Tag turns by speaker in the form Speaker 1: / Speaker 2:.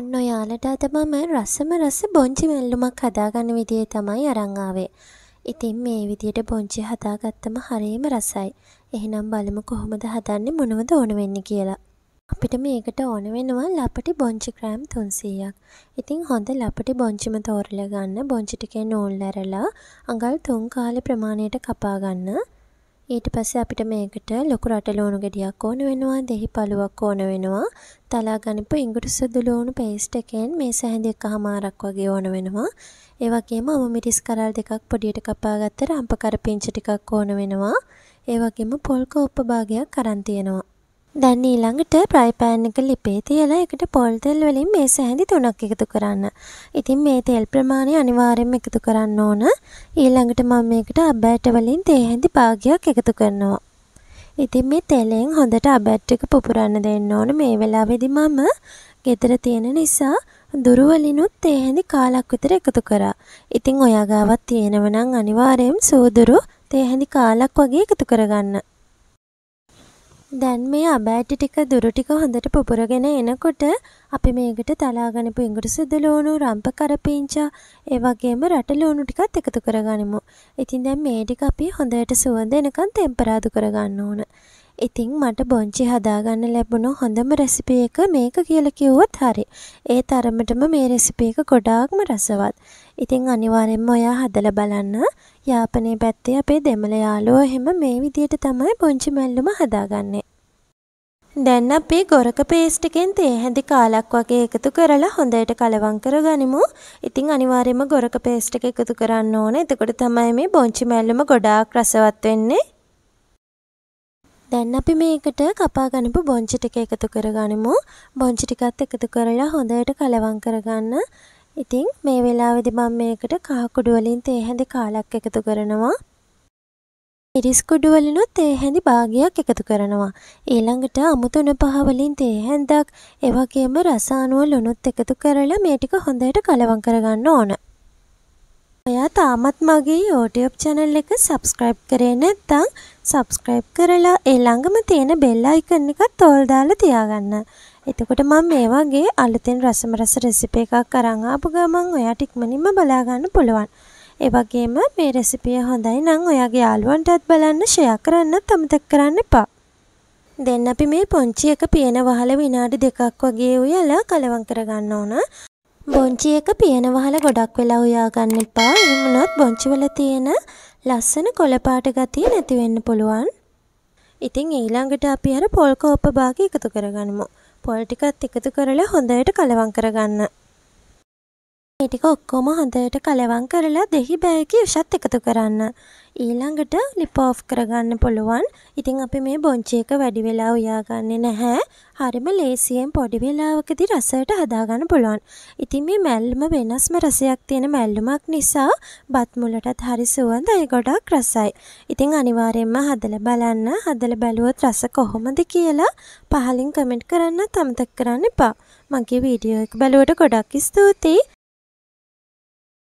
Speaker 1: ඔන්න ඔයාලට අද මම රසම රස බොංචි මැල්ලුමක් හදාගන්න විදිය තමයි අරන් ආවේ. ඉතින් මේ විදියට බොංචි හදාගත්තම හරියම රසයි. එහෙනම් බලමු කොහොමද හදන්නේ මොනවද ඕන වෙන්නේ කියලා. අපිට මේකට ඕන වෙනවා ලපටි බොංචි ග්‍රෑම් 300ක්. ඉතින් හොඳ ලපටි බොංචිම තෝරලා ගන්න. බොංචි ටිකේ නූල් ඇරලා අඟල් 3 කාලේ ප්‍රමාණයට කපා ගන්න. ඊට පස්සේ අපිට මේකට ලොකු රට ලුණු ගෙඩියක් ඕන වෙනවා, දෙහි පළුවක් ඕන වෙනවා. තලා ගනිපු ඉඟුරු සුදු ලුණු පේස්ට් එකෙන් මේ සැහැඳි එකහමාරක් වගේ ඕන වෙනවා. ඒ වගේම අම මිරිස් කරල් දෙකක් පොඩියට කපාගත්ත රම්ප කරපිංච ටිකක් ඕන වෙනවා. ඒ වගේම පොල් කෝප්ප භාගයක් අරන් තියෙනවා. දැන් ඊළඟට ප්‍රයිපෑන් එක ලිපේ තියලා එකට පොල් තෙල් වලින් මේ සැහැඳි තුනක් එකතු කරන්න. ඉතින් මේ තෙල් ප්‍රමාණය අනිවාර්යයෙන්ම එකතු කරන්න ඕන. ඊළඟට මම මේකට අබැට වලින් තේ හැඳි භාගයක් එකතු කරනවා. ඉතින් මේ තෙලෙන් හොඳට අබැට් එක පුපුරන්න දෙන්න ඕන. මේ වෙලාවේදී මම ගෙදර තියෙන නිසා දුරු වලිනුත් තේ හැඳි කාලක් විතර එකතු කරා. ඉතින් ඔයා ගාවත් තියෙනවනම් අනිවාර්යයෙන් සූදුරු තේ හැඳි කාලක් වගේ එකතු කරගන්න. දැන් මේ අබෑටි ටික දුරු ටික හොඳට පුපුරගෙන එනකොට අපි මේකට තලාගනිපු ඉඟුරු සුදු ලූණු, රම්ප කරපිංචා, ඒ වගේම රට ලූණු ටිකත් එකතු කරගනිමු. ඉතින් දැන් මේ ටික අපි හොඳට සුවඳ එනකන් තෙම්පරාදු කරගන්න ඕන. ඉතින් මට බොංචි හදාගන්න ලැබුණු හොඳම රෙසිපි එක මේක කියලා කිව්වොත් හරි. ඒ තරමටම මේ රෙසිපි එක ගොඩාක්ම රසවත්. ඉතින් අනිවාර්යෙන්ම ඔයා හදලා බලන්න. යාපනයේ පැත්තේ අපේ දෙමළ යාළුවෝ එහෙම මේ විදියට තමයි බොංචි මැල්ලුම හදාගන්නේ. දැන් අපි ගොරක පේස්ට් එකෙන් තේ හැඳි කාලක් වගේ එකතු කරලා හොඳට කලවම් කරගනිමු. ඉතින් අනිවාර්යෙන්ම ගොරක පේස්ට් එක එකතු කරන්න ඕනේ. එතකොට තමයි මේ බොංචි මැල්ලුම ගොඩාක් රසවත් වෙන්නේ. දැන් අපි මේකට කපා ගනිපු බොංචි ටික එකතු කරගනිමු. බොංචි ටිකත් එකතු කරලා හොඳට කලවම් කරගන්න. ඉතින් මේ වෙලාවේදී මම මේකට කහ කුඩු වලින් තේ හැඳි කාලක් එකතු කරනවා. ඉරිස් කුඩු වලිනුත් තේ හැඳි භාගයක් එකතු කරනවා. ඊළඟට අමුතු උණපහ වලින් තේ හැඳක්, ඒ වගේම රස අණුව ලුණුත් එකතු කරලා මේ ටික හොඳට කලවම් කරගන්න ඕන. තාමත් මගේ YouTube channel එක subscribe කරේ නැත්නම් subscribe කරලා ඒ ළඟම තියෙන bell icon එකත් all දාලා තියාගන්න. එතකොට මම මේ වගේ අලුතෙන් රසම රස රෙසිපි එකක් අරන් ආපු ගමන් ඔයාට ඉක්මනින්ම බලා ගන්න පුළුවන්. ඒ වගේම මේ රෙසිපිය හොඳයි නම් ඔයාගේ යාළුවන්ටත් බලන්න ෂෙයා කරන්නත් අමතක කරන්න එපා. දැන් අපි මේ පොන්චි එක පියන වහල විනාඩි දෙකක් වගේ උයලා කලවම් කරගන්න ඕන. බොංචි එක පියනවහල ගොඩක් වෙලා උයා ගන්න එපා. එහෙම වුණොත් බොංචි වල තියෙන ලස්සන කොළපාට ගතිය නැති වෙන්න පුළුවන්. ඉතින් ඊළඟට අපි අර පොල් කෝප්ප භාගය එකතු කරගනිමු. පොල් ටිකත් එකතු කරලා හොඳට කලවම් කරගන්න. ඒ ටික ඔක්කොම හොඳට කලවම් කරලා දෙහි බෑයක යුෂත් එකතු කරන්න. ඊළඟට ලිප් ඔෆ් කරගන්න පුළුවන්. ඉතින් අපි මේ බොංචි එක වැඩි වෙලා උයාගන්නේ නැහැ. හරිම ලේසියෙන් පොඩි වෙලාවකදී රසයට හදාගන්න පුළුවන්. ඉතින් මේ මැල්ලම වෙනස්ම රසයක් තියෙන මැල්ලමක් නිසා බත් මුලටත් හරි සුවඳයි ගොඩක් රසයි. ඉතින් අනිවාර්යයෙන්ම හදලා බලන්න. හදලා බැලුවොත් රස කොහොමද කියලා පහලින් කමෙන්ට් කරන්න තමතක් කරන්න එපා. මගේ වීඩියෝ එක බැලුවට ගොඩක් ස්තුතියි.